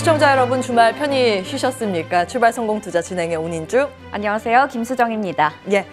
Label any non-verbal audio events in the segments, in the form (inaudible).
시청자 여러분 주말 편히 쉬셨습니까? 출발 성공 투자 진행의 온인주 안녕하세요 김수정입니다. 예.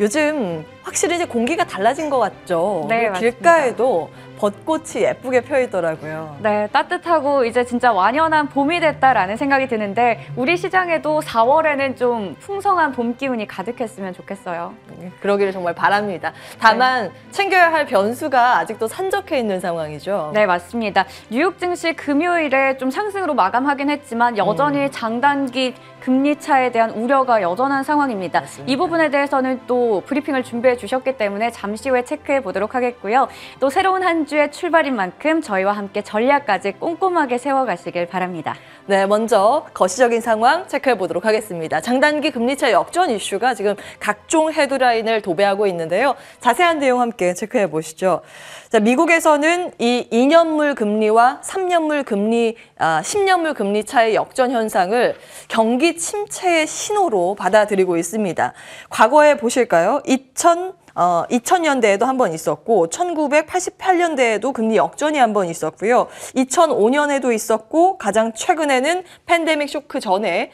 요즘 확실히 이제 공기가 달라진 것 같죠. 네, 맞습니다. 길가에도 벚꽃이 예쁘게 펴 있더라고요. 네, 따뜻하고 이제 진짜 완연한 봄이 됐다라는 생각이 드는데 우리 시장에도 4월에는 좀 풍성한 봄 기운이 가득했으면 좋겠어요. 네, 그러기를 정말 바랍니다. 다만 네. 챙겨야 할 변수가 아직도 산적해 있는 상황이죠. 네, 맞습니다. 뉴욕 증시 금요일에 좀 상승으로 마감하긴 했지만 여전히 음. 장단기 금리 차에 대한 우려가 여전한 상황입니다. 맞습니다. 이 부분에 대해서는 또 브리핑을 준비해 주셨기 때문에 잠시 후에 체크해 보도록 하겠고요. 또 새로운 한 주의 출발인 만큼 저희와 함께 전략까지 꼼꼼하게 세워가시길 바랍니다. 네, 먼저 거시적인 상황 체크해 보도록 하겠습니다. 장단기 금리차 역전 이슈가 지금 각종 헤드라인을 도배하고 있는데요. 자세한 내용 함께 체크해 보시죠. 자, 미국에서는 이 2년물 금리와 3년물 금리, 아, 10년물 금리 차의 역전 현상을 경기 침체의 신호로 받아들이고 있습니다. 과거에 보실까요? 2000 어, 2000년대에도 한 번 있었고 1988년대에도 금리 역전이 한 번 있었고요. 2005년에도 있었고 가장 최근에는 팬데믹 쇼크 전에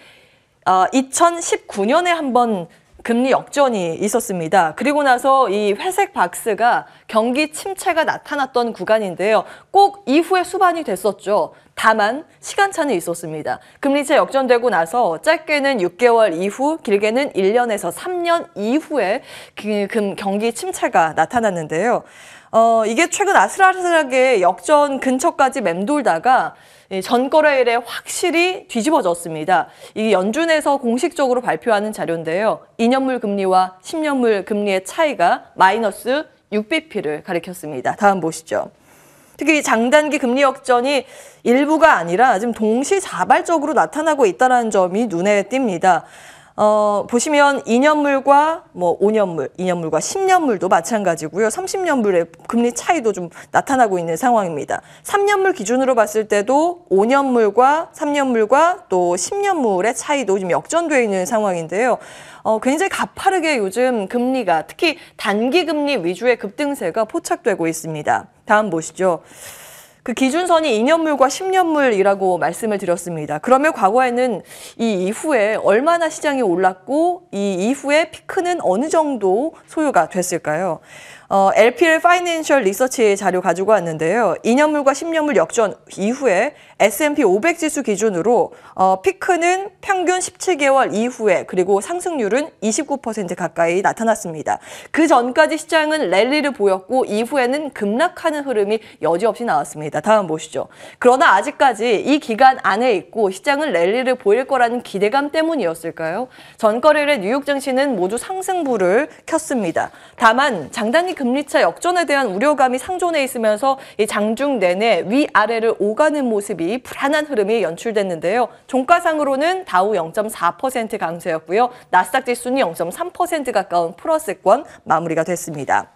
어, 2019년에 한 번 금리 역전이 있었습니다. 그리고 나서 이 회색 박스가 경기 침체가 나타났던 구간인데요. 꼭 이후에 수반이 됐었죠. 다만 시간차는 있었습니다. 금리차 역전되고 나서 짧게는 6개월 이후 길게는 1년에서 3년 이후에 그 금 경기 침체가 나타났는데요. 어, 이게 최근 아슬아슬하게 역전 근처까지 맴돌다가 전거래일에 확실히 뒤집어졌습니다. 이 연준에서 공식적으로 발표하는 자료인데요. 2년물 금리와 10년물 금리의 차이가 마이너스 6bp를 가리켰습니다. 다음 보시죠. 특히 장단기 금리 역전이 일부가 아니라 지금 동시 자발적으로 나타나고 있다는 점이 눈에 띕니다. 어, 보시면 2년물과 뭐 5년물, 2년물과 10년물도 마찬가지고요. 30년물의 금리 차이도 좀 나타나고 있는 상황입니다. 3년물 기준으로 봤을 때도 5년물과 3년물과 또 10년물의 차이도 지 역전되어 있는 상황인데요. 어, 굉장히 가파르게 요즘 금리가 특히 단기 금리 위주의 급등세가 포착되고 있습니다. 다음 보시죠. 그 기준선이 2년물과 10년물이라고 말씀을 드렸습니다. 그러면 과거에는 이 이후에 얼마나 시장이 올랐고 이 이후에 피크는 어느 정도 소요가 됐을까요? 어, LPL 파이낸셜 리서치 자료 가지고 왔는데요. 2년물과 10년물 역전 이후에 S&P 500 지수 기준으로 어, 피크는 평균 17개월 이후에 그리고 상승률은 29% 가까이 나타났습니다. 그 전까지 시장은 랠리를 보였고 이후에는 급락하는 흐름이 여지없이 나왔습니다. 다음 보시죠. 그러나 아직까지 이 기간 안에 있고 시장은 랠리를 보일 거라는 기대감 때문이었을까요? 전거래를 뉴욕 증시는 모두 상승부를 켰습니다. 다만 장단기 금리차 역전에 대한 우려감이 상존해 있으면서 이 장중 내내 위아래를 오가는 모습이 불안한 흐름이 연출됐는데요. 종가상으로는 다우 0.4% 강세였고요. 나스닥 지수는 0.3% 가까운 플러스권 마무리가 됐습니다.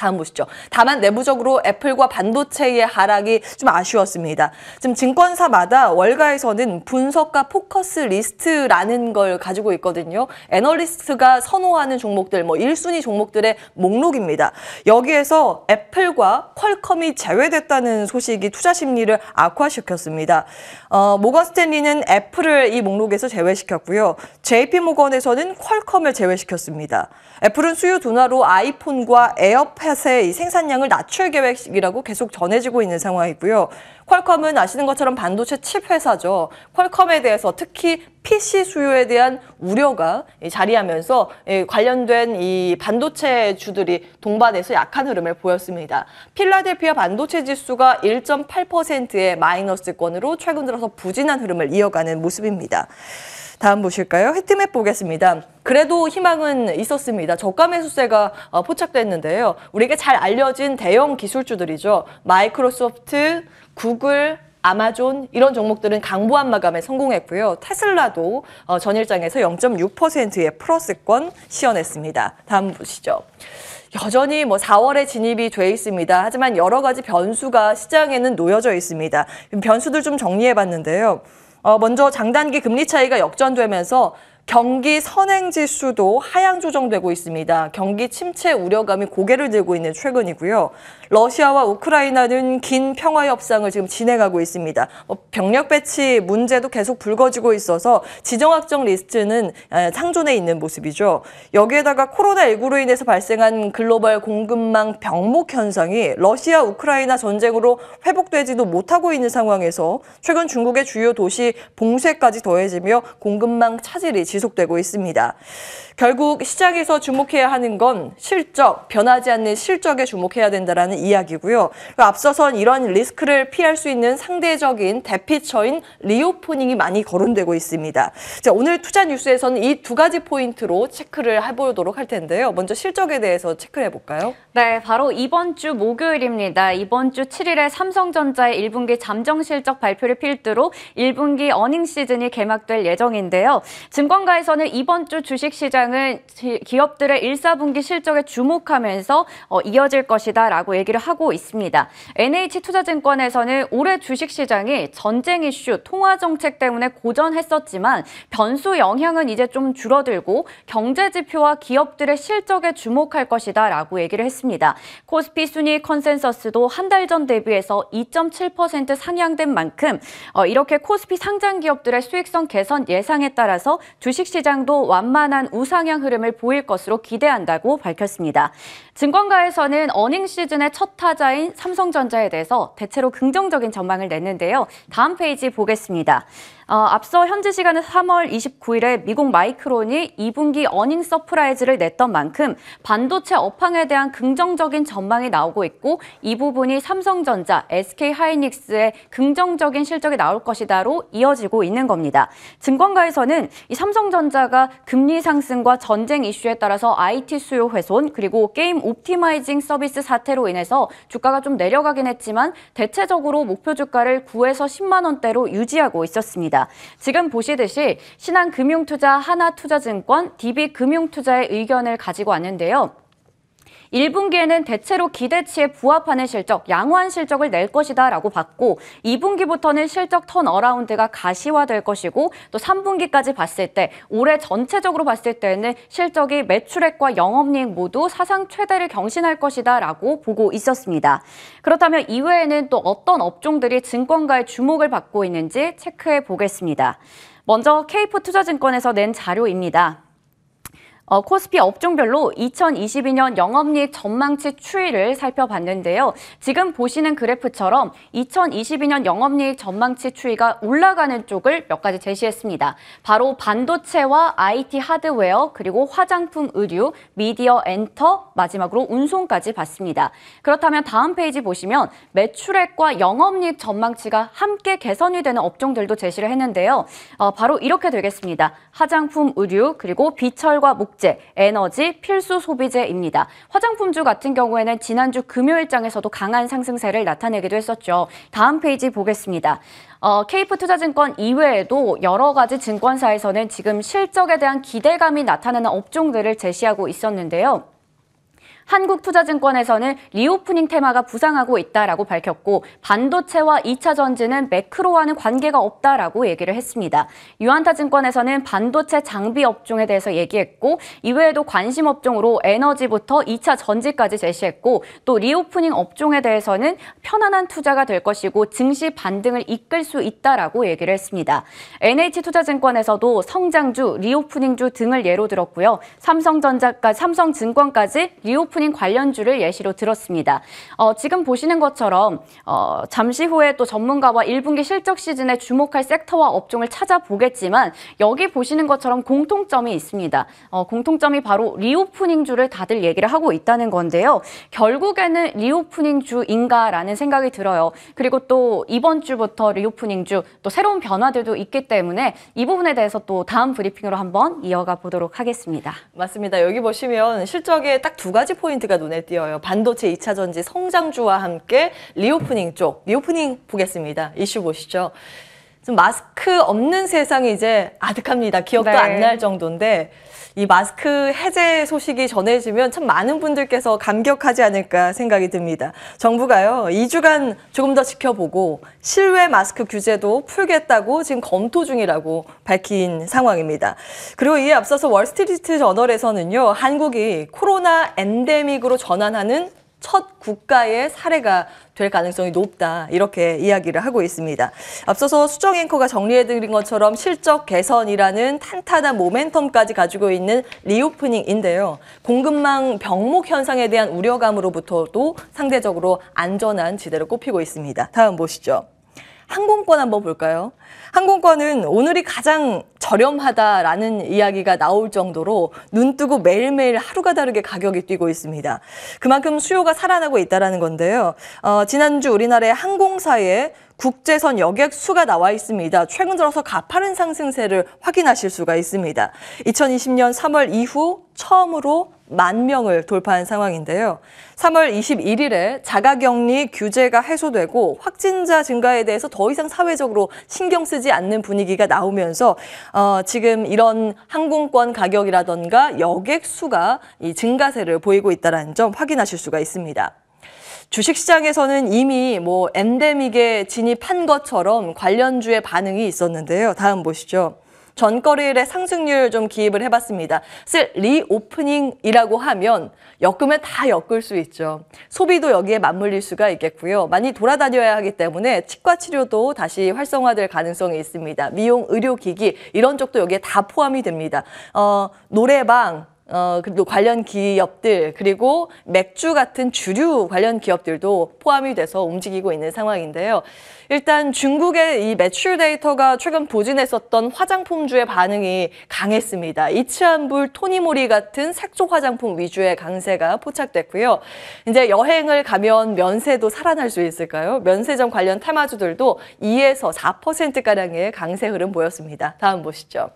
다음 보시죠. 다만 내부적으로 애플과 반도체의 하락이 좀 아쉬웠습니다. 지금 증권사마다 월가에서는 분석가 포커스 리스트라는 걸 가지고 있거든요. 애널리스트가 선호하는 종목들, 뭐 1순위 종목들의 목록입니다. 여기에서 애플과 퀄컴이 제외됐다는 소식이 투자 심리를 악화시켰습니다. 어, 모건 스탠리는 애플을 이 목록에서 제외시켰고요. JP 모건에서는 퀄컴을 제외시켰습니다. 애플은 수요 둔화로 아이폰과 에어팟 탓에 이 생산량을 낮출 계획이라고 계속 전해지고 있는 상황이고요. 퀄컴은 아시는 것처럼 반도체 칩 회사죠. 퀄컴에 대해서 특히 PC 수요에 대한 우려가 자리하면서 관련된 이 반도체 주들이 동반해서 약한 흐름을 보였습니다. 필라델피아 반도체 지수가 1.8%의 마이너스권으로 최근 들어서 부진한 흐름을 이어가는 모습입니다. 다음 보실까요? 히트맵 보겠습니다. 그래도 희망은 있었습니다. 저가 매수세가 어, 포착됐는데요. 우리에게 잘 알려진 대형 기술주들이죠. 마이크로소프트, 구글, 아마존 이런 종목들은 강보한 마감에 성공했고요. 테슬라도 어, 전일장에서 0.6%의 플러스권 시연했습니다. 다음 보시죠. 여전히 뭐 4월에 진입이 돼 있습니다. 하지만 여러 가지 변수가 시장에는 놓여져 있습니다. 변수들 좀 정리해 봤는데요. 어, 먼저 장단기 금리 차이가 역전되면서 경기 선행 지수도 하향 조정되고 있습니다. 경기 침체 우려감이 고개를 들고 있는 최근이고요. 러시아와 우크라이나는 긴 평화 협상을 지금 진행하고 있습니다. 뭐 병력 배치 문제도 계속 불거지고 있어서 지정학적 리스트는 상존해 아, 있는 모습이죠. 여기에다가 코로나19로 인해서 발생한 글로벌 공급망 병목 현상이 러시아 우크라이나 전쟁으로 회복되지도 못하고 있는 상황에서 최근 중국의 주요 도시 봉쇄까지 더해지며 공급망 차질이 지속 지속되고 있습니다. 결국 시장에서 주목해야 하는 건 실적, 변하지 않는 실적에 주목해야 된다는 이야기고요. 앞서선 이런 리스크를 피할 수 있는 상대적인 대피처인 리오포닝이 많이 거론되고 있습니다. 자, 오늘 투자 뉴스에서는 이 두 가지 포인트로 체크를 해보도록 할 텐데요. 먼저 실적에 대해서 체크해 볼까요? 네, 바로 이번 주 목요일입니다. 이번 주 7일에 삼성전자의 1분기 잠정 실적 발표를 필두로 1분기 어닝 시즌이 개막될 예정인데요. 증권 증권가에서는 이번 주 주식시장은 기업들의 1사분기 실적에 주목하면서 어, 이어질 것이다 라고 얘기를 하고 있습니다. NH투자증권에서는 올해 주식시장이 전쟁 이슈, 통화정책 때문에 고전했었지만 변수 영향은 이제 좀 줄어들고 경제지표와 기업들의 실적에 주목할 것이다 라고 얘기를 했습니다. 코스피 순위 컨센서스도 한 달 전 대비해서 2.7% 상향된 만큼 어, 이렇게 코스피 상장 기업들의 수익성 개선 예상에 따라서 주 주식시장도 완만한 우상향 흐름을 보일 것으로 기대한다고 밝혔습니다. 증권가에서는 어닝 시즌의 첫 타자인 삼성전자에 대해서 대체로 긍정적인 전망을 냈는데요. 다음 페이지 보겠습니다. 어, 앞서 현지 시간은 3월 29일에 미국 마이크론이 2분기 어닝 서프라이즈를 냈던 만큼 반도체 업황에 대한 긍정적인 전망이 나오고 있고 이 부분이 삼성전자, SK하이닉스의 긍정적인 실적이 나올 것이다로 이어지고 있는 겁니다. 증권가에서는 이 삼성전자가 금리 상승과 전쟁 이슈에 따라서 IT 수요 훼손 그리고 게임 옵티마이징 서비스 사태로 인해서 주가가 좀 내려가긴 했지만 대체적으로 목표 주가를 9에서 10만 원대로 유지하고 있었습니다. 지금 보시듯이 신한금융투자, 하나투자증권, DB금융투자의 의견을 가지고 왔는데요. 1분기에는 대체로 기대치에 부합하는 실적, 양호한 실적을 낼 것이다 라고 봤고 2분기부터는 실적 턴어라운드가 가시화될 것이고 또 3분기까지 봤을 때 올해 전체적으로 봤을 때는 실적이 매출액과 영업이익 모두 사상 최대를 경신할 것이다 라고 보고 있었습니다. 그렇다면 이외에는 또 어떤 업종들이 증권가의 주목을 받고 있는지 체크해 보겠습니다. 먼저 케이프 투자증권에서 낸 자료입니다. 어, 코스피 업종별로 2022년 영업이익 전망치 추이를 살펴봤는데요. 지금 보시는 그래프처럼 2022년 영업이익 전망치 추이가 올라가는 쪽을 몇 가지 제시했습니다. 바로 반도체와 IT 하드웨어, 그리고 화장품 의류, 미디어 엔터, 마지막으로 운송까지 봤습니다. 그렇다면 다음 페이지 보시면 매출액과 영업이익 전망치가 함께 개선이 되는 업종들도 제시를 했는데요. 어, 바로 이렇게 되겠습니다. 화장품 의류, 그리고 비철과 목 식료 에너지, 필수 소비재입니다. 화장품주 같은 경우에는 지난주 금요일장에서도 강한 상승세를 나타내기도 했었죠. 다음 페이지 보겠습니다. 어, 케이투자증권 이외에도 여러 가지 증권사에서는 지금 실적에 대한 기대감이 나타나는 업종들을 제시하고 있었는데요. 한국투자증권에서는 리오프닝 테마가 부상하고 있다라고 밝혔고 반도체와 2차 전지는 매크로와는 관계가 없다라고 얘기를 했습니다. 유한타증권에서는 반도체 장비 업종에 대해서 얘기했고 이외에도 관심 업종으로 에너지부터 2차 전지까지 제시했고 또 리오프닝 업종에 대해서는 편안한 투자가 될 것이고 증시 반등을 이끌 수 있다라고 얘기를 했습니다. NH투자증권에서도 성장주, 리오프닝주 등을 예로 들었고요. 삼성전자까지 삼성증권까지 리오프 오프닝 관련주를 예시로 들었습니다. 어, 지금 보시는 것처럼 어, 잠시 후에 또 전문가와 1분기 실적 시즌에 주목할 섹터와 업종을 찾아보겠지만 여기 보시는 것처럼 공통점이 있습니다. 어, 공통점이 바로 리오프닝주를 다들 얘기를 하고 있다는 건데요. 결국에는 리오프닝주인가라는 생각이 들어요. 그리고 또 이번 주부터 리오프닝주 또 새로운 변화들도 있기 때문에 이 부분에 대해서 또 다음 브리핑으로 한번 이어가 보도록 하겠습니다. 맞습니다. 여기 보시면 실적에 딱 두 가지 포인트 포인트가 눈에 띄어요. 반도체 2차 전지 성장주와 함께 리오프닝 쪽, 리오프닝 보겠습니다. 이슈 보시죠. 좀 마스크 없는 세상이 이제 아득합니다. 기억도 네. 안날 정도인데 이 마스크 해제 소식이 전해지면 참 많은 분들께서 감격하지 않을까 생각이 듭니다. 정부가요, 2주간 조금 더 지켜보고 실외 마스크 규제도 풀겠다고 지금 검토 중이라고 밝힌 상황입니다. 그리고 이에 앞서서 월스트리트 저널에서는요, 한국이 코로나 엔데믹으로 전환하는 첫 국가의 사례가 될 가능성이 높다 이렇게 이야기를 하고 있습니다. 앞서서 수정 앵커가 정리해드린 것처럼 실적 개선이라는 탄탄한 모멘텀까지 가지고 있는 리오프닝인데요. 공급망 병목 현상에 대한 우려감으로부터도 상대적으로 안전한 지대로 꼽히고 있습니다. 다음 보시죠. 항공권 한번 볼까요? 항공권은 오늘이 가장 저렴하다라는 이야기가 나올 정도로 눈뜨고 매일매일 하루가 다르게 가격이 뛰고 있습니다. 그만큼 수요가 살아나고 있다는 건데요. 어, 지난주 우리나라의 항공사에 국제선 여객 수가 나와 있습니다. 최근 들어서 가파른 상승세를 확인하실 수가 있습니다. 2020년 3월 이후 처음으로 만 명을 돌파한 상황인데요. 3월 21일에 자가격리 규제가 해소되고 확진자 증가에 대해서 더 이상 사회적으로 신경 쓰지 않는 분위기가 나오면서 어, 지금 이런 항공권 가격이라던가 여객 수가 이 증가세를 보이고 있다는 점 확인하실 수가 있습니다. 주식시장에서는 이미 뭐 엔데믹에 진입한 것처럼 관련주의 반응이 있었는데요. 다음 보시죠. 전거래일의 상승률 좀 기입을 해봤습니다. 쓸 리오프닝이라고 하면 엮으면 다 엮을 수 있죠. 소비도 여기에 맞물릴 수가 있겠고요. 많이 돌아다녀야 하기 때문에 치과 치료도 다시 활성화될 가능성이 있습니다. 미용, 의료기기 이런 쪽도 여기에 다 포함이 됩니다. 어, 노래방, 어, 그리고 관련 기업들 그리고 맥주 같은 주류 관련 기업들도 포함이 돼서 움직이고 있는 상황인데요. 일단 중국의 이 매출 데이터가 최근 보진했었던 화장품주의 반응이 강했습니다. 이치안불, 토니모리 같은 색소 화장품 위주의 강세가 포착됐고요. 이제 여행을 가면 면세도 살아날 수 있을까요? 면세점 관련 테마주들도 2에서 4%가량의 강세 흐름 보였습니다. 다음 보시죠.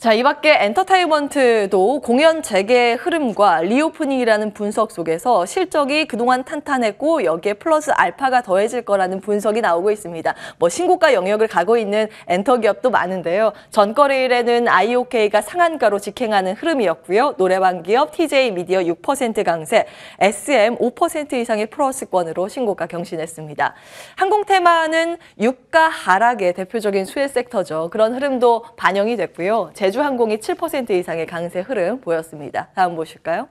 자, 이 밖에 엔터테인먼트도 공연 재개 흐름과 리오프닝이라는 분석 속에서 실적이 그동안 탄탄했고 여기에 플러스 알파가 더해질 거라는 분석이 나오고 있습니다. 뭐 신고가 영역을 가고 있는 엔터 기업도 많은데요. 전거래일에는 IOK가 상한가로 직행하는 흐름이었고요. 노래방 기업 TJ 미디어 6% 강세, SM 5% 이상의 플러스권으로 신고가 경신했습니다. 항공 테마는 유가 하락의 대표적인 수혜 섹터죠. 그런 흐름도 반영이 됐고요. 제주항공이 7% 이상의 강세 흐름 보였습니다. 다음 보실까요?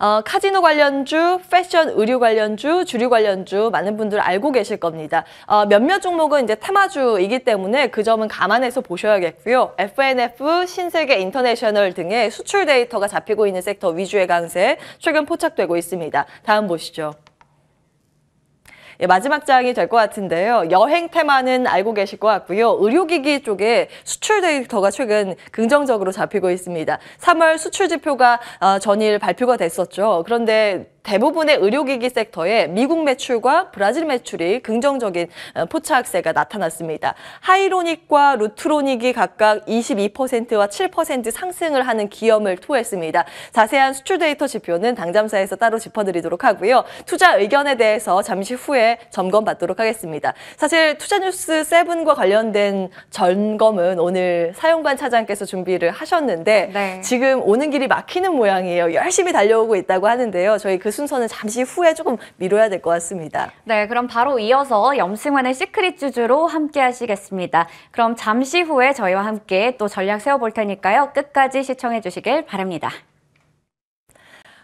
어, 카지노 관련주, 패션, 의류 관련주, 주류 관련주 많은 분들 알고 계실 겁니다. 어, 몇몇 종목은 이제 테마주이기 때문에 그 점은 감안해서 보셔야겠고요. FNF, 신세계 인터내셔널 등의 수출 데이터가 잡히고 있는 섹터 위주의 강세 최근 포착되고 있습니다. 다음 보시죠. 예, 마지막 장이 될 것 같은데요. 여행 테마는 알고 계실 것 같고요. 의료기기 쪽에 수출 데이터가 최근 긍정적으로 잡히고 있습니다. 3월 수출 지표가 어, 전일 발표가 됐었죠. 그런데 대부분의 의료기기 섹터에 미국 매출과 브라질 매출이 긍정적인 어, 포착세가 나타났습니다. 하이로닉과 루트로닉이 각각 22%와 7% 상승을 하는 기염을 토했습니다. 자세한 수출 데이터 지표는 당잠사에서 따로 짚어드리도록 하고요. 투자 의견에 대해서 잠시 후에 점검받도록 하겠습니다. 사실 투자뉴스 7과 관련된 점검은 오늘 사용반 차장께서 준비를 하셨는데 네. 지금 오는 길이 막히는 모양이에요. 열심히 달려오고 있다고 하는데요. 저희 그 순서는 잠시 후에 조금 미뤄야 될 것 같습니다. 네, 그럼 바로 이어서 염승환의 시크릿 주주로 함께 하시겠습니다. 그럼 잠시 후에 저희와 함께 또 전략 세워볼 테니까요. 끝까지 시청해 주시길 바랍니다.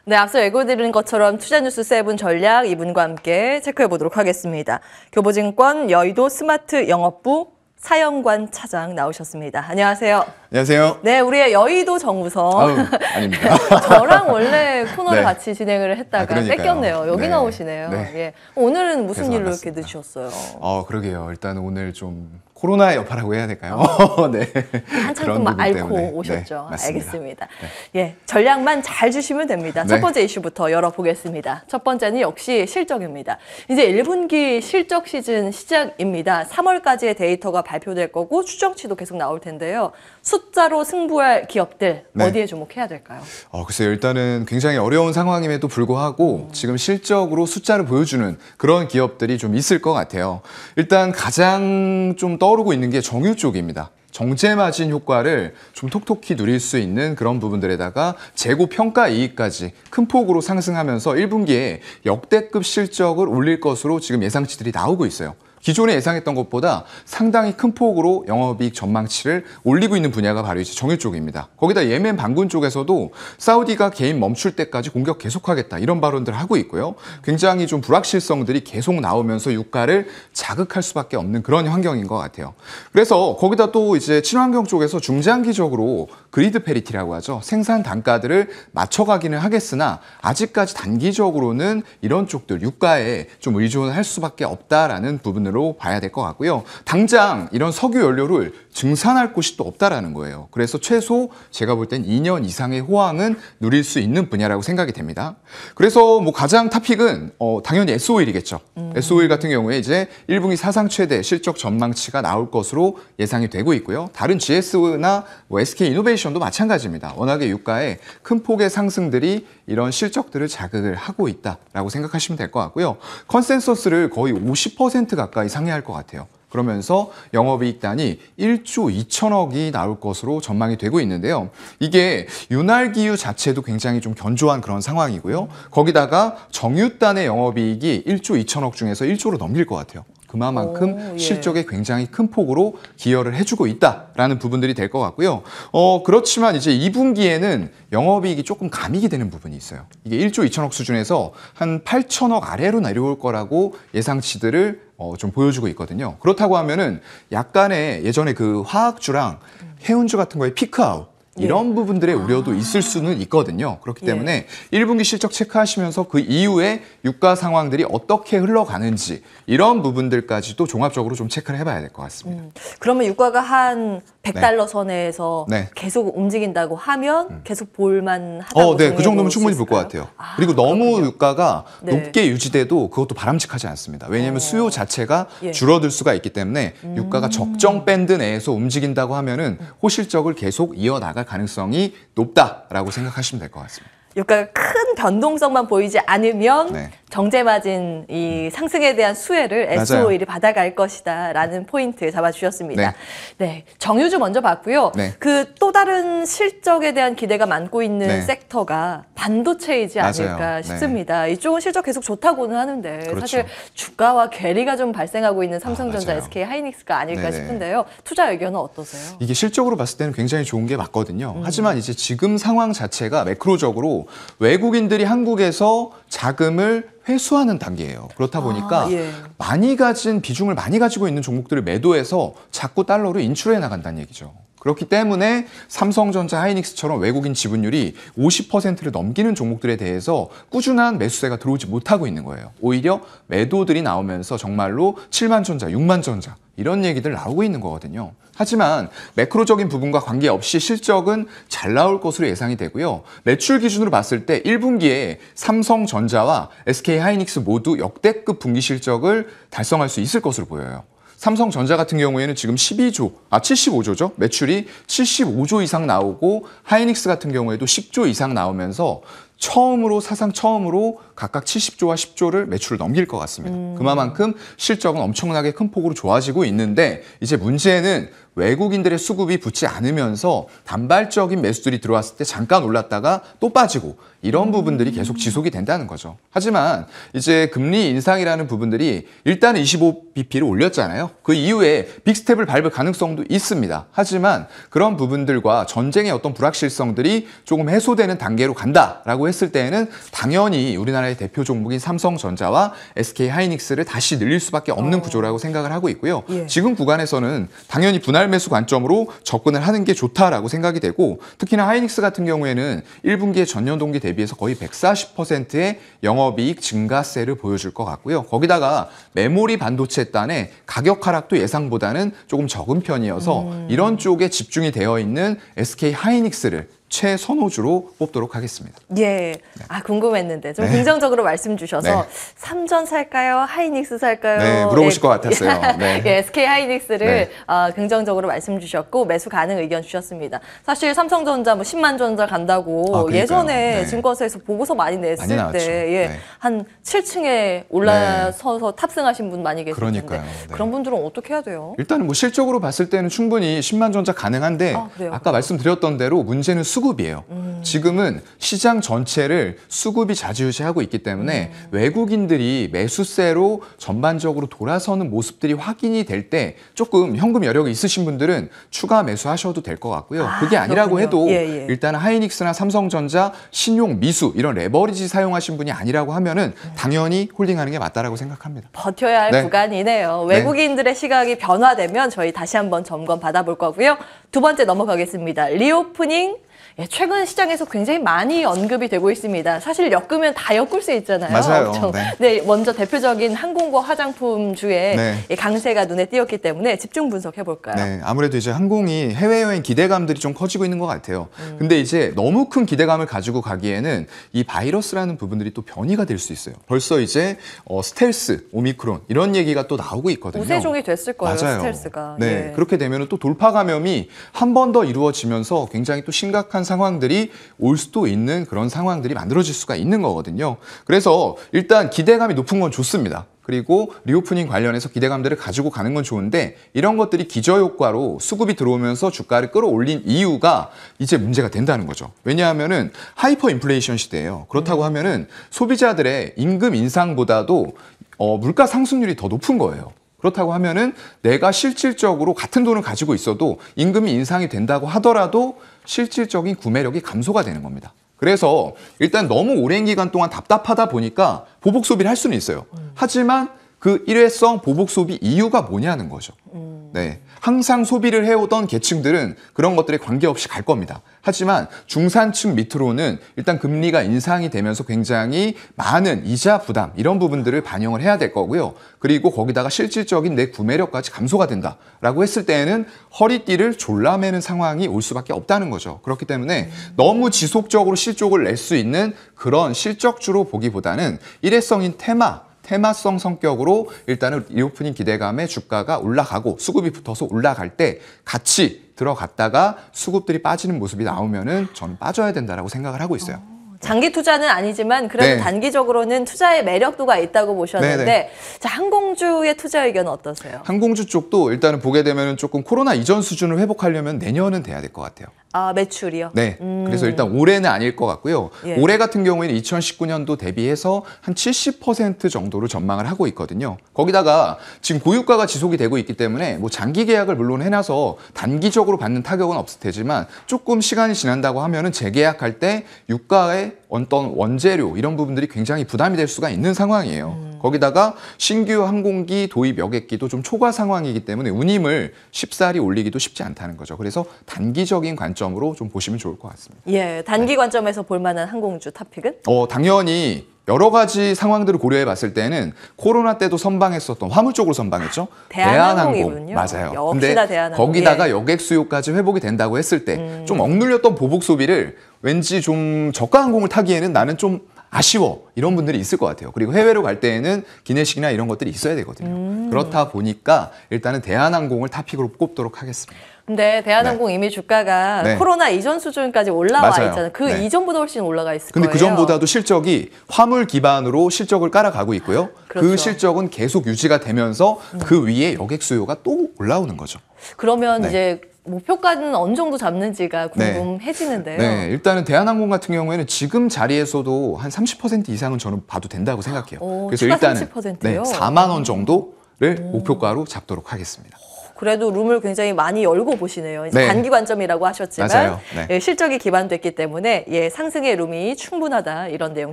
네, 앞서 예고드린 것처럼 투자뉴스 세븐 전략 이분과 함께 체크해 보도록 하겠습니다. 교보증권 여의도 스마트 영업부 사영관 차장 나오셨습니다. 안녕하세요. 안녕하세요. 네, 우리의 여의도 정우성. 아유, 아닙니다. (laughs) 저랑 원래 코너를 네. 같이 진행을 했다가 아, 뺏겼네요. 여기 네. 나오시네요. 네. 예. 오늘은 무슨 일로 이렇게 늦으셨어요? 어, 그러게요. 일단 오늘 좀 코로나 여파라고 해야 될까요? 어. (laughs) 네. 한참 아, 동안 앓고 네, 오셨죠. 네, 알겠습니다. 네. 예, 전략만 잘 주시면 됩니다. 첫 네. 번째 이슈부터 열어보겠습니다. 첫 번째는 역시 실적입니다. 이제 1분기 실적 시즌 시작입니다. 3월까지의 데이터가 발표될 거고 추정치도 계속 나올 텐데요. 숫자로 승부할 기업들 네. 어디에 주목해야 될까요? 어, 글쎄요. 일단은 굉장히 어려운 상황임에도 불구하고 음. 지금 실적으로 숫자를 보여주는 그런 기업들이 좀 있을 것 같아요. 일단 가장 좀떠 떠오르고 있는 게 정유 쪽입니다. 정제 마진 효과를 좀 톡톡히 누릴 수 있는 그런 부분들에다가 재고 평가 이익까지 큰 폭으로 상승하면서 1분기에 역대급 실적을 올릴 것으로 지금 예상치들이 나오고 있어요. 기존에 예상했던 것보다 상당히 큰 폭으로 영업이익 전망치를 올리고 있는 분야가 바로 이제 정유 쪽입니다. 거기다 예멘 반군 쪽에서도 사우디가 개인 멈출 때까지 공격 계속하겠다 이런 발언들을 하고 있고요. 굉장히 좀 불확실성들이 계속 나오면서 유가를 자극할 수밖에 없는 그런 환경인 것 같아요. 그래서 거기다 또 이제 친환경 쪽에서 중장기적으로 그리드 페리티라고 하죠. 생산 단가들을 맞춰가기는 하겠으나 아직까지 단기적으로는 이런 쪽들 유가에 좀 의존할 수밖에 없다라는 부분으로 기준으로 봐야 될 것 같고요. 당장 이런 석유 연료를 증산할 곳이 또 없다라는 거예요. 그래서 최소 제가 볼 땐 2년 이상의 호황은 누릴 수 있는 분야라고 생각이 됩니다. 그래서 뭐 가장 탑픽은 어, 당연히 S-오일이겠죠. 음. S-오일 같은 경우에 이제 1분기 사상 최대 실적 전망치가 나올 것으로 예상이 되고 있고요. 다른 GS나 뭐 SK 이노베이션도 마찬가지입니다. 워낙에 유가에 큰 폭의 상승들이 이런 실적들을 자극을 하고 있다라고 생각하시면 될 것 같고요. 컨센서스를 거의 50% 가까이 상까이 상회할 것 같아요. 그러면서 영업이익단이 1조 2천억이 나올 것으로 전망이 되고 있는데요. 이게 윤활기유 자체도 굉장히 좀 견조한 그런 상황이고요. 거기다가 정유단의 영업이익이 1조 2천억 중에서 1조로 넘길 것 같아요. 그만큼 오, 예. 실적에 굉장히 큰 폭으로 기여를 해주고 있다라는 부분들이 될 것 같고요. 어, 그렇지만 이제 2분기에는 영업이익이 조금 가미이 되는 부분이 있어요. 이게 1조 2천억 수준에서 한 8천억 아래로 내려올 거라고 예상치들을 어, 좀 보여주고 있거든요. 그렇다고 하면은 약간의 예전에 그 화학주랑 음. 해운주 같은 거의 피크아웃 이런 예. 부분들의 아. 우려도 있을 수는 있거든요. 그렇기 예. 때문에 예. 1분기 실적 체크하시면서 그 이후에 유가 상황들이 어떻게 흘러가는지 이런 부분들까지도 종합적으로 좀 체크를 해봐야 될 것 같습니다. 음. 그러면 유가가 한 100달러 네. 선에서 네. 계속 움직인다고 하면 음. 계속 볼만 하다고 어, 네. 그 정도면 충분히 볼 것 같아요. 아, 그리고 너무 그렇군요. 유가가 네. 높게 유지돼도 그것도 바람직하지 않습니다. 왜냐하면 어. 수요 자체가 예. 줄어들 수가 있기 때문에 음. 유가가 적정 밴드 내에서 움직인다고 하면은 음. 호실적을 계속 이어나갈 가능성이 높다라고 생각하시면 될 것 같습니다. 유가가 큰 변동성만 보이지 않으면 네. 정제 마진 이 음. 상승에 대한 수혜를 SOE를 받아갈 것이다라는 포인트 잡아주셨습니다. 네. 네. 정유주 먼저 봤고요. 네. 그또 다른 실적에 대한 기대가 많고 있는 네. 섹터가 반도체이지 않을까 맞아요. 네. 싶습니다. 이쪽은 실적 계속 좋다고는 하는데 그렇죠. 사실 주가와 괴리가 좀 발생하고 있는 삼성전자, 아, SK 하이닉스가 아닐까 싶은데요. 투자 의견은 어떠세요? 이게 실적으로 봤을 때는 굉장히 좋은 게 맞거든요. 음. 하지만 이제 지금 상황 자체가 매크로적으로 외국인들이 한국에서 자금을 회수하는 단계예요. 그렇다 아, 보니까 아, 예. 많이 가진 비중을 많이 가지고 있는 종목들을 매도해서 자꾸 달러로 인출해 나간다는 얘기죠. 그렇기 때문에 삼성전자 하이닉스처럼 외국인 지분율이 50%를 넘기는 종목들에 대해서 꾸준한 매수세가 들어오지 못하고 있는 거예요. 오히려 매도들이 나오면서 정말로 7만 전자, 6만 전자 이런 얘기들 나오고 있는 거거든요. 하지만 매크로적인 부분과 관계없이 실적은 잘 나올 것으로 예상이 되고요. 매출 기준으로 봤을 때 1분기에 삼성전자와 SK하이닉스 모두 역대급 분기 실적을 달성할 수 있을 것으로 보여요. 삼성전자 같은 경우에는 지금 12조, 아 75조죠. 매출이 75조 이상 나오고 하이닉스 같은 경우에도 10조 이상 나오면서 처음으로 사상 처음으로 각각 70조와 10조를 매출을 넘길 것 같습니다. 음. 그만큼 실적은 엄청나게 큰 폭으로 좋아지고 있는데 이제 문제는 외국인들의 수급이 붙지 않으면서 단발적인 매수들이 들어왔을 때 잠깐 올랐다가 또 빠지고 이런 음. 부분들이 계속 지속이 된다는 거죠. 하지만 이제 금리 인상이라는 부분들이 일단 25bp를 올렸잖아요. 그 이후에 빅스텝을 밟을 가능성도 있습니다. 하지만 그런 부분들과 전쟁의 어떤 불확실성들이 조금 해소되는 단계로 간다라고 했을 때에는 당연히 우리나라 우리나라의 대표 종목인 삼성전자와 SK 하이닉스를 다시 늘릴 수밖에 없는 어. 구조라고 생각을 하고 있고요. 예. 지금 구간에서는 당연히 분할 매수 관점으로 접근을 하는 게 좋다라고 생각이 되고 특히나 하이닉스 같은 경우에는 1분기에 전년 동기 대비해서 거의 140%의 영업이익 증가세를 보여줄 것 같고요. 거기다가 메모리 반도체 단에 가격 하락도 예상보다는 조금 적은 편이어서 음. 이런 쪽에 집중이 되어 있는 SK 하이닉스를 최선호주로 뽑도록 하겠습니다. 예. 네. 아, 궁금했는데 좀 네. 긍정적으로 말씀 주셔서 네. 삼전 살까요? 하이닉스 살까요? 네, 물어보실 예. 것 같았어요. (laughs) 네. 예, SK 하이닉스를 네. 어, 긍정적으로 말씀 주셨고 매수 가능 의견 주셨습니다. 사실 삼성전자 뭐 10만 전자 간다고 아, 예전에 네. 증권사에서 보고서 많이 냈을 많이 때 예, 한 7층에 올라서서 탑승하신 분 많이 계실 그러니까요. 텐 그런 분들은 어떻게 해야 돼요? 일단은 뭐 실적으로 봤을 때는 충분히 10만 전자 가능한데 아, 까 말씀드렸던 대로 문제는 수급이에요. 음. 지금은 시장 전체를 수급이 자지우지하고 있기 때문에 음. 외국인들이 매수세로 전반적으로 돌아서는 모습들이 확인이 될 때 조금 현금 여력이 있으신 분들은 추가 매수하셔도 될 것 같고요. 아, 그게 아니라고 그렇군요. 해도 예, 예. 일단 하이닉스나 삼성전자 신용 미수 이런 레버리지 사용하신 분이 아니라고 하면은 당연히 홀딩하는 게 맞다라고 생각합니다. 버텨야 할 네. 구간이네요. 네. 외국인들의 네. 시각이 변화되면 저희 다시 한번 점검 받아볼 거고요. 두 번째 넘어가겠습니다. 리오프닝 예, 최근 시장에서 굉장히 많이 언급이 되고 있습니다. 사실 엮으면 다 엮을 수 있잖아요. 맞아요. 네. 네, 먼저 대표적인 항공과 화장품 주에 네. 강세가 눈에 띄었기 때문에 집중 분석해 볼까요? 네, 아무래도 이제 항공이 해외 여행 기대감들이 좀 커지고 있는 것 같아요. 음. 근데 이제 너무 큰 기대감을 가지고 가기에는 이 바이러스라는 부분들이 또 변이가 될 수 있어요. 벌써 이제 어, 스텔스, 오미크론 이런 얘기가 또 나오고 있거든요. 우세종이 됐을 거예요. 맞아요. 스텔스가. 네, 예. 그렇게 되면 또 돌파 감염이 한 번 더 이루어지면서 굉장히 또 심각한 비슷한 상황들이 올 수도 있는 그런 상황들이 만들어질 수가 있는 거거든요. 그래서 일단 기대감이 높은 건 좋습니다. 그리고 리오프닝 관련해서 기대감들을 가지고 가는 건 좋은데 이런 것들이 기저효과로 수급이 들어오면서 주가를 끌어올린 이유가 이제 문제가 된다는 거죠. 왜냐하면은 하이퍼 인플레이션 시대예요. 그렇다고 하면은 소비자들의 임금 인상보다도 어, 물가 상승률이 더 높은 거예요. 그렇다고 하면은 내가 실질적으로 같은 돈을 가지고 있어도 임금이 인상이 된다고 하더라도 실질적인 구매력이 감소가 되는 겁니다. 그래서 일단 너무 오랜 기간 동안 답답하다 보니까 보복 소비를 할 수는 있어요. 하지만 그 일회성 보복 소비 이유가 뭐냐는 거죠. 음. 네. 항상 소비를 해오던 계층들은 그런 것들에 관계없이 갈 겁니다. 하지만 중산층 밑으로는 일단 금리가 인상이 되면서 굉장히 많은 이자 부담 이런 부분들을 반영을 해야 될 거고요. 그리고 거기다가 실질적인 내 구매력까지 감소가 된다라고 했을 때에는 허리띠를 졸라매는 상황이 올 수밖에 없다는 거죠. 그렇기 때문에 음. 너무 지속적으로 실적을 낼 수 있는 그런 실적주로 보기보다는 일회성인 테마 테마성 성격으로 일단은 리오프닝 기대감에 주가가 올라가고 수급이 붙어서 올라갈 때 같이 들어갔다가 수급들이 빠지는 모습이 나오면은 저는 빠져야 된다라고 생각을 하고 있어요. 장기 투자는 아니지만 그래도 네. 단기적으로는 투자의 매력도가 있다고 보셨는데 네, 네. 자, 항공주의 투자 의견은 어떠세요? 항공주 쪽도 일단은 보게 되면 조금 코로나 이전 수준을 회복하려면 내년은 돼야 될 것 같아요. 아, 매출이요? 네. 음. 그래서 일단 올해는 아닐 것 같고요. 예. 올해 같은 경우에는 2019년도 대비해서 한 70% 정도로 전망을 하고 있거든요. 거기다가 지금 고유가가 지속이 되고 있기 때문에 뭐 장기 계약을 물론 해놔서 단기적으로 받는 타격은 없을 테지만 조금 시간이 지난다고 하면은 재계약할 때유가에 어떤 원재료 이런 부분들이 굉장히 부담이 될 수가 있는 상황이에요. 음. 거기다가 신규 항공기 도입 여객기도 좀 초과 상황이기 때문에 운임을 쉽사리 올리기도 쉽지 않다는 거죠. 그래서 단기적인 관점으로 좀 보시면 좋을 것 같습니다. 예, 단기 네. 관점에서 볼 만한 항공주 탑픽은? 어, 당연히 여러 가지 상황들을 고려해 봤을 때는 코로나 때도 선방했었던 화물 쪽으로 선방했죠. 대한항공 맞아요. 근데 대한항공. 거기다가 예. 여객 수요까지 회복이 된다고 했을 때좀 음. 억눌렸던 보복 소비를 왠지 좀 저가 항공을 타기에는 나는 좀 아쉬워 이런 분들이 있을 것 같아요. 그리고 해외로 갈 때에는 기내식이나 이런 것들이 있어야 되거든요. 음. 그렇다 보니까 일단은 대한항공을 타픽으로 꼽도록 하겠습니다. 근데 대한항공 네. 이미 주가가 네. 코로나 이전 수준까지 올라와 맞아요. 있잖아요. 그 네. 이전보다 훨씬 올라가 있을 근데 그 거예요. 근데 그 전보다도 실적이 화물 기반으로 실적을 깔아가고 있고요. 그 그렇죠. 그 실적은 계속 유지가 되면서 음. 그 위에 여객 수요가 또 올라오는 거죠. 그러면 네. 이제 목표가는 어느 정도 잡는지가 네. 궁금해지는데요. 네. 네. 일단은 대한항공 같은 경우에는 지금 자리에서도 한 30% 이상은 저는 봐도 된다고 생각해요. 오, 그래서 일단은 네, 4만 원 정도를 오. 목표가로 잡도록 하겠습니다. 그래도 룸을 굉장히 많이 열고 보시네요. 이제 네. 단기 관점이라고 하셨지만 네. 예, 실적이 기반됐기 때문에 예, 상승의 룸이 충분하다 이런 내용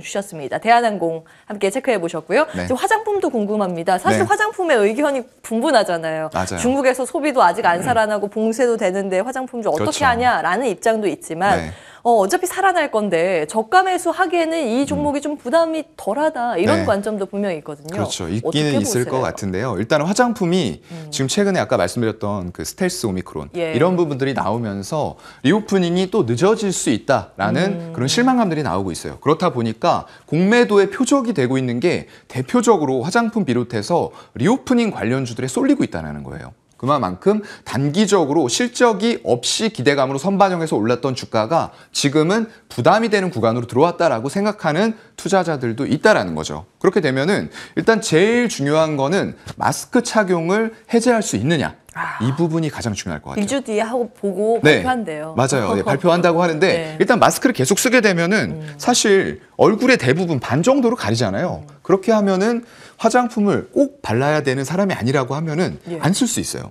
주셨습니다. 대한항공 함께 체크해 보셨고요. 네. 화장품도 궁금합니다. 사실 네. 화장품의 의견이 분분하잖아요. 맞아요. 중국에서 소비도 아직 안 살아나고 봉쇄도 되는데 화장품 좀 어떻게 그렇죠. 하냐라는 입장도 있지만 네. 어, 어차피 살아날 건데 저가 매수하기에는 이 종목이 좀 부담이 덜하다 이런 네. 관점도 분명히 있거든요. 그렇죠. 있기는 있을 것 같은데요. 일단 화장품이 음. 지금 최근에 아까 말씀드렸던 그 스텔스 오미크론 예. 이런 부분들이 나오면서 리오프닝이 또 늦어질 수 있다라는 음. 그런 실망감들이 나오고 있어요. 그렇다 보니까 공매도의 표적이 되고 있는 게 대표적으로 화장품 비롯해서 리오프닝 관련주들에 쏠리고 있다는 거예요. 그만큼 단기적으로 실적이 없이 기대감으로 선반영해서 올랐던 주가가 지금은 부담이 되는 구간으로 들어왔다라고 생각하는 투자자들도 있다라는 거죠. 그렇게 되면은 일단 제일 중요한 거는 마스크 착용을 해제할 수 있느냐. 아. 이 부분이 가장 중요할 것 같아요. 2주 뒤에 하고 보고 네, 발표한대요. 맞아요. 예, (laughs) 발표한다고 하는데 네. 일단 마스크를 계속 쓰게 되면은 음. 사실 얼굴의 대부분 반 정도로 가리잖아요. 음. 그렇게 하면은 화장품을 꼭 발라야 되는 사람이 아니라고 하면은 예. 안쓸 수 있어요.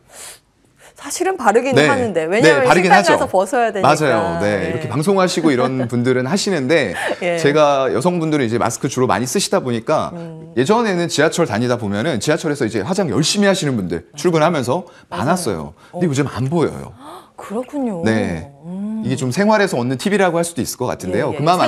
사실은 바르긴 네. 하는데 왜냐하면 네, 식당 하죠. 서 벗어야 되니까 맞아요. 네. 네. 이렇게 방송하시고 이런 (laughs) 분들은 하시는데 예. 제가 여성분들은 이제 마스크 주로 많이 쓰시다 보니까 음. 예전에는 지하철 다니다 보면은 지하철에서 이제 화장 열심히 하시는 분들 출근하면서 맞아요. 많았어요. 근데 어. 요즘 안 보여요. (gasps) 그렇군요. 네. 음. 이게 좀 생활에서 얻는 팁이라고 할 수도 있을 것 같은데요. 예, 예. 예. 그만큼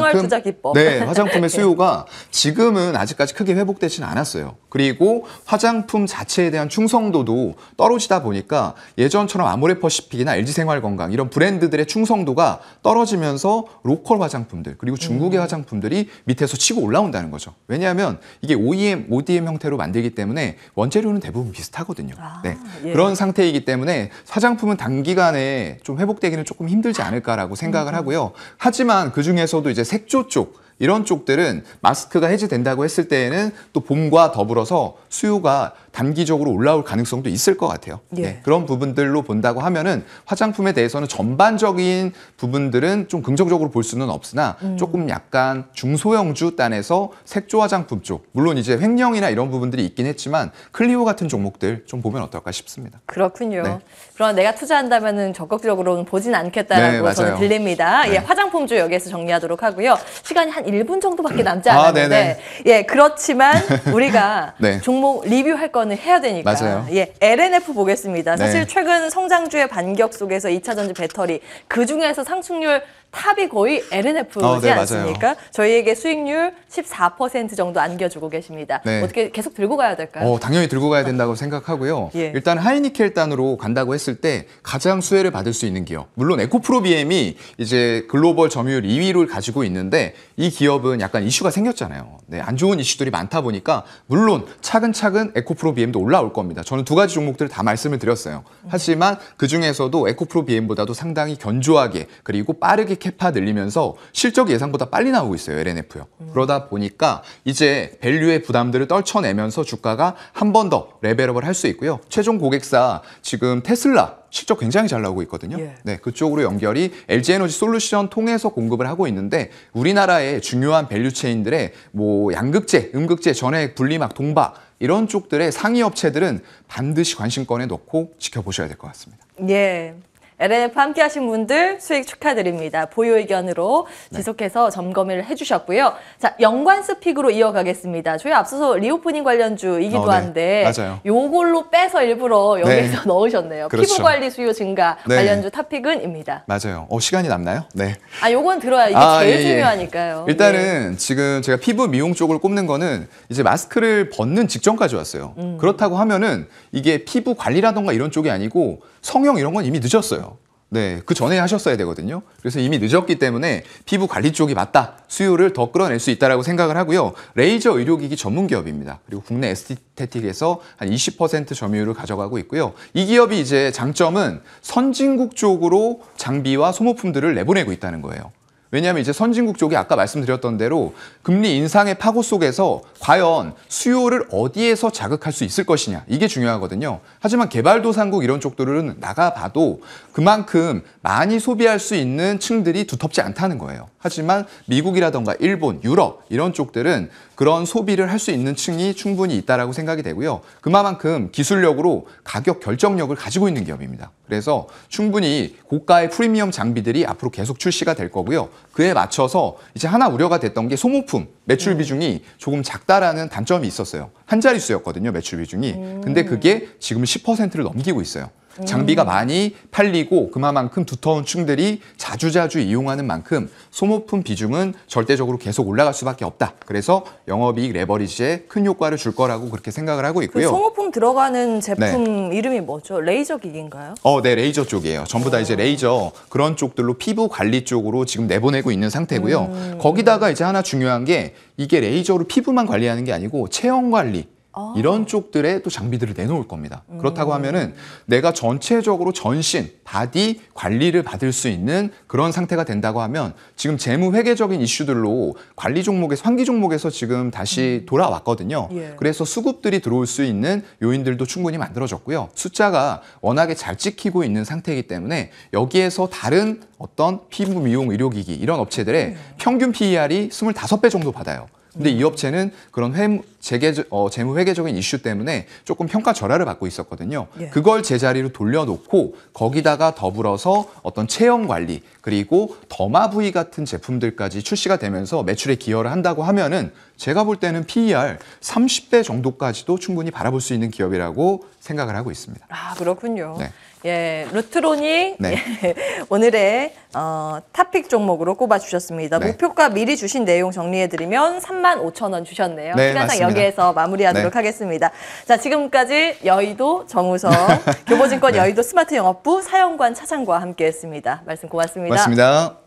네, 화장품의 (laughs) 네. 수요가 지금은 아직까지 크게 회복되지는 않았어요. 그리고 화장품 자체에 대한 충성도도 떨어지다 보니까 예전처럼 아모레퍼시픽이나 LG생활건강 이런 브랜드들의 충성도가 떨어지면서 로컬 화장품들 그리고 중국의 음. 화장품들이 밑에서 치고 올라온다는 거죠. 왜냐하면 이게 OEM, ODM 형태로 만들기 때문에 원재료는 대부분 비슷하거든요. 아, 네. 예. 그런 상태이기 때문에 화장품은 단기간에 좀 회복되기는 조금 힘들지 않을까. 않을까라고 생각을 음. 하고요. 하지만 그 중에서도 이제 색조 쪽 이런 쪽들은 마스크가 해제된다고 했을 때에는 또 봄과 더불어서 수요가 단기적으로 올라올 가능성도 있을 것 같아요. 예. 네, 그런 부분들로 본다고 하면은 화장품에 대해서는 전반적인 부분들은 좀 긍정적으로 볼 수는 없으나 음. 조금 약간 중소형주 단에서 색조 화장품 쪽 물론 이제 횡령이나 이런 부분들이 있긴 했지만 클리오 같은 종목들 좀 보면 어떨까 싶습니다. 그렇군요. 네. 그러나 내가 투자한다면은 적극적으로는 보진 않겠다라고 네, 저는 들립니다. 예, 네. 화장품주 여기에서 정리하도록 하고요. 시간이 한한 1분 정도밖에 음. 남지 아, 않았는데 아, 예 그렇지만 (laughs) 우리가 네. 종목 리뷰할 거는 해야 되니까 맞아요. 예 LNF 보겠습니다. 사실 네. 최근 성장주의 반격 속에서 2차 전지 배터리 그 중에서 상승률 탑이 거의 LNF지 어, 아, 네, 않습니까? 맞아요. 저희에게 수익률 14% 정도 안겨주고 계십니다. 네. 어떻게 계속 들고 가야 될까요? 어, 당연히 들고 가야 된다고 생각하고요. 예. 일단 하이니켈 단으로 간다고 했을 때 가장 수혜를 받을 수 있는 기업. 물론 에코프로비엠이 이제 글로벌 점유율 2위를 가지고 있는데 이 기업은 약간 이슈가 생겼잖아요. 네, 안 좋은 이슈들이 많다 보니까 물론 차근차근 에코프로비엠도 올라올 겁니다. 저는 두 가지 종목들을 다 말씀을 드렸어요. 하지만 그 중에서도 에코프로비엠보다도 상당히 견조하게 그리고 빠르게 캐파 늘리면서 실적 예상보다 빨리 나오고 있어요. LNF요. 음. 그러다 보니까 이제 밸류의 부담들을 떨쳐내면서 주가가 한 번 더 레벨업을 할 수 있고요. 최종 고객사 지금 테슬라 실적 굉장히 잘 나오고 있거든요. 예. 네, 그쪽으로 연결이 LG 에너지 솔루션 통해서 공급을 하고 있는데 우리나라의 중요한 밸류 체인들의 뭐 양극재, 음극재, 전액 분리막, 동박 이런 쪽들의 상위 업체들은 반드시 관심권에 넣고 지켜보셔야 될 것 같습니다. 예. LNF 함께 하신 분들 수익 축하드립니다. 보유 의견으로 네. 지속해서 점검을 해주셨고요. 자, 연관스 픽으로 이어가겠습니다. 저희 앞서서 리오프닝 관련주이기도 어, 아, 네. 한데 맞아요. 요걸로 빼서 일부러 네. 여기서 네. (laughs) 넣으셨네요. 그렇죠. 피부 관리 수요 증가 네. 관련주 탑픽은입니다. 맞아요. 어, 시간이 남나요? 네. 아, 요건 들어야 이게 아, 제일 예, 예. 중요하니까요. 일단은 지금 제가 피부 미용 쪽을 꼽는 거는 이제 마스크를 벗는 직전까지 왔어요. 음. 그렇다고 하면은 이게 피부 관리라던가 이런 쪽이 아니고 성형 이런 건 이미 늦었어요. 네, 그 전에 하셨어야 되거든요. 그래서 이미 늦었기 때문에 피부 관리 쪽이 맞다. 수요를 더 끌어낼 수 있다라고 생각을 하고요. 레이저 의료기기 전문 기업입니다. 그리고 국내 에스테틱에서 한 20% 점유율을 가져가고 있고요. 이 기업이 이제 장점은 선진국 쪽으로 장비와 소모품들을 내보내고 있다는 거예요. 왜냐하면 이제 선진국 쪽이 아까 말씀드렸던 대로 금리 인상의 파고 속에서 과연 수요를 어디에서 자극할 수 있을 것이냐 이게 중요하거든요. 하지만 개발도상국 이런 쪽들은 나가봐도 그만큼 많이 소비할 수 있는 층들이 두텁지 않다는 거예요. 하지만 미국이라던가 일본, 유럽 이런 쪽들은 그런 소비를 할 수 있는 층이 충분히 있다라고 생각이 되고요. 그만큼 기술력으로 가격 결정력을 가지고 있는 기업입니다. 그래서 충분히 고가의 프리미엄 장비들이 앞으로 계속 출시가 될 거고요. 그에 맞춰서 이제 하나 우려가 됐던 게 소모품 매출 네. 비중이 조금 작다라는 단점이 있었어요. 한 자릿수였거든요, 매출 비중이. 근데 음. 그게 지금 10%를 넘기고 있어요. 장비가 많이 팔리고 그만큼 두터운 층들이 자주자주 이용하는 만큼 소모품 비중은 절대적으로 계속 올라갈 수밖에 없다. 그래서 영업이익 레버리지에 큰 효과를 줄 거라고 그렇게 생각을 하고 그 있고요. 그 소모품 들어가는 네. 제품 네. 이름이 뭐죠? 레이저 기기인가요? 어, 네, 레이저 쪽이에요. 전부 다 이제 레이저 그런 쪽들로 피부 관리 쪽으로 지금 내보내고 있는 상태고요. 음. 거기다가 이제 하나 중요한 게 이게 레이저로 피부만 관리하는 게 아니고 체형 관리, 이런 쪽들의 또 장비들을 내놓을 겁니다. 그렇다고 음. 하면은 내가 전체적으로 전신, 바디 관리를 받을 수 있는 그런 상태가 된다고 하면 지금 재무 회계적인 이슈들로 관리 종목에 환기 종목에서 지금 다시 음. 돌아왔거든요. 예. 그래서 수급들이 들어올 수 있는 요인들도 충분히 만들어졌고요. 숫자가 워낙에 잘 찍히고 있는 상태이기 때문에 여기에서 다른 어떤 피부 미용 의료기기 이런 업체들의 음. 평균 PER이 25배 정도 받아요. 근데 음. 이 업체는 그런 회, 재개 어, 재무 회계적인 이슈 때문에 조금 평가 절하를 받고 있었거든요. 예. 그걸 제자리로 돌려놓고 거기다가 더불어서 어떤 체형 관리 그리고 더마 부위 같은 제품들까지 출시가 되면서 매출에 기여를 한다고 하면은 제가 볼 때는 PER 30배 정도까지도 충분히 바라볼 수 있는 기업이라고 생각을 하고 있습니다. 아 그렇군요. 네. 예, 루트론이 네. 예, 오늘의 어, 탑픽 종목으로 꼽아주셨습니다. 네. 목표가 미리 주신 내용 정리해드리면 3만 5천 원 주셨네요. 네, 시간상 여기에서 마무리하도록 네. 하겠습니다. 자, 지금까지 여의도 정우성 (laughs) 교보증권 네. 여의도 스마트 영업부 사영관 차장과 함께했습니다. 말씀 고맙습니다. 고맙습니다.